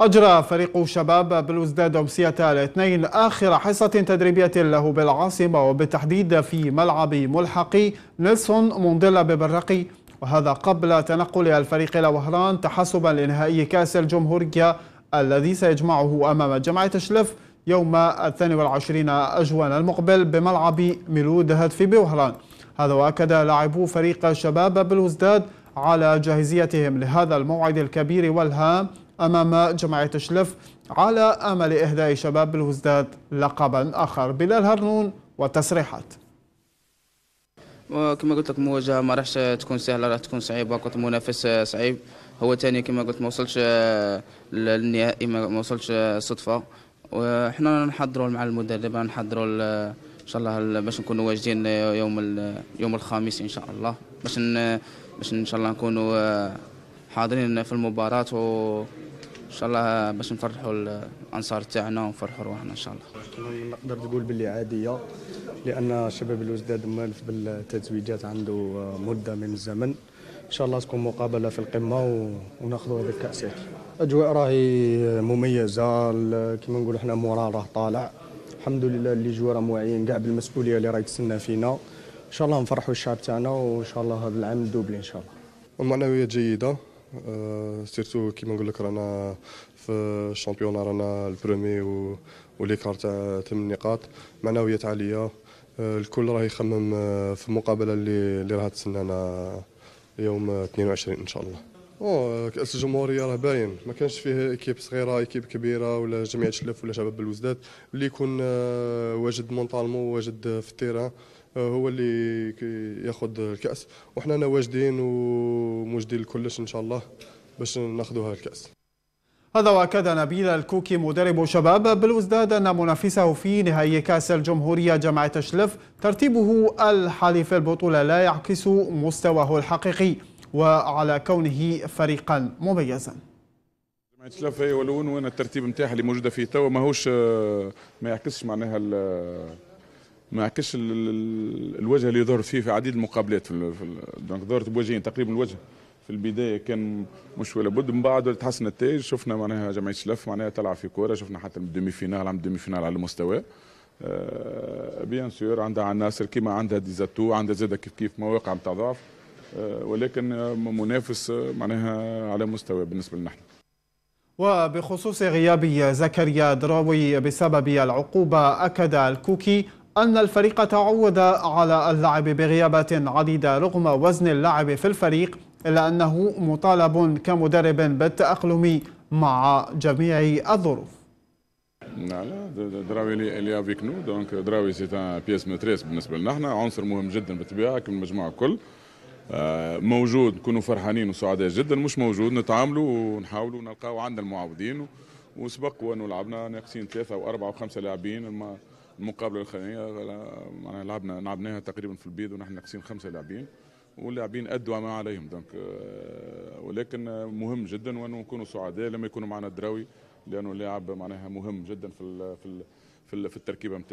أجرى فريق شباب بلوزداد أمسية الاثنين آخر حصة تدريبية له بالعاصمة وبالتحديد في ملعب ملحقي نيلسون مونديلا ببرقي وهذا قبل تنقل الفريق إلى وهران تحسبا لنهائي كأس الجمهورية الذي سيجمعه أمام جماعة شلف يوم 22 أجوان المقبل بملعب ميلود هدفي بوهران هذا وأكد لاعبو فريق شباب بلوزداد على جاهزيتهم لهذا الموعد الكبير والهام أمام جماعة شلف على أمل إهداء شباب بلوزداد لقبا آخر بلال هرنون والتصريحات وكما قلت لك مواجهه ما راحش تكون سهله راح تكون صعيبه كنت منافس صعيب هو ثاني كما قلت ما وصلش للنهائي ما وصلش صدفه وحنا نحضروا مع المدرب نحضروا ان شاء الله باش نكونوا واجدين يوم يوم الخميس ان شاء الله باش باش ان شاء الله نكونوا حاضرين في المباراه و ان شاء الله باش نفرحوا الانصار تاعنا ونفرحوا روحنا ان شاء الله نقدر تقول باللي عاديه لان شباب الوزداد مالف بالتزويجات عنده مده من الزمن ان شاء الله تكون مقابله في القمه وناخذوا هذا الكاس الاجواء راهي مميزه كما نقولوا حنا مورال راه طالع الحمد لله اللي جوا راه موعيين كاع بالمسؤوليه اللي راهي تسنى فينا ان شاء الله نفرحوا الشعب تاعنا وان شاء الله هذا العام دوبلي ان شاء الله المعنويات جيده سيرتو كيما نقول لك رانا في الشامبيون رانا البرومي وليكار تاع ثمان نقاط معنويات عاليه الكل راه يخمم في المقابله اللي اللي راها تسنانا يوم 22 ان شاء الله او oh, كاس الجمهوريه راه باين ما كانش فيه ايكيب صغيره ايكيب كبيره ولا جمعيه شلف ولا شباب بالوزداد اللي يكون آه، واجد مونطالمو واجد في التيران آه، هو اللي ياخذ الكاس وحنا واجدين ومجدين الكلش ان شاء الله باش ناخذوها الكاس هذا واكد نبيل الكوكي مدرب شباب بالوزداد ان منافسه في نهائي كاس الجمهوريه جمع تشلف ترتيبه الحالي في البطوله لا يعكس مستواه الحقيقي وعلى كونه فريقا مميزا جمعيه تشلف هي ولون وانا الترتيب نتاعها اللي موجوده فيه توا ماهوش آه، ما يعكسش معناها ما عكسش الوجه اللي ظهرت فيه في عديد المقابلات في دونك ظهرت بوجهين تقريبا الوجه في البدايه كان مش ولا بد من بعد تحسن النتائج شفنا معناها جمعيه سلف معناها تلعب في كوره شفنا حتى الدومي فينال عم الدومي فينال على المستوى أه بيان سور عندها عناصر كيما عندها ديزاتو عندها زاده كيف كيف مواقع نتاع ضعف آه، ولكن منافس آه، معناها على مستوى بالنسبه لنا احنا وبخصوص غياب زكريا دراوي بسبب العقوبه اكد الكوكي أن الفريق تعود على اللعب بغيابات عديدة رغم وزن اللاعب في الفريق إلا أنه مطالب كمدرب بالتأقلم مع جميع الظروف لا دراوي اللي افيك نو دونك دراوي سي ان بيس ماتريس بالنسبه لنا احنا عنصر مهم جدا بالطبيعه كم المجموعه الكل آه، موجود نكونوا فرحانين وسعداء جدا مش موجود نتعاملوا ونحاولوا نلقاو عندنا المعاودين وسبق وانه لعبنا ناقصين ثلاثه واربعه وخمسه لاعبين المقابله الاخرانيه معناها لعبنا لعبناها تقريبا في البيض ونحن ناقصين خمسه لاعبين واللاعبين ادوا ما عليهم دونك آه، ولكن مهم جدا وانه نكونوا سعداء لما يكونوا معنا الدراوي لانه لاعب معناها مهم جدا في في في التركيبه نتاعنا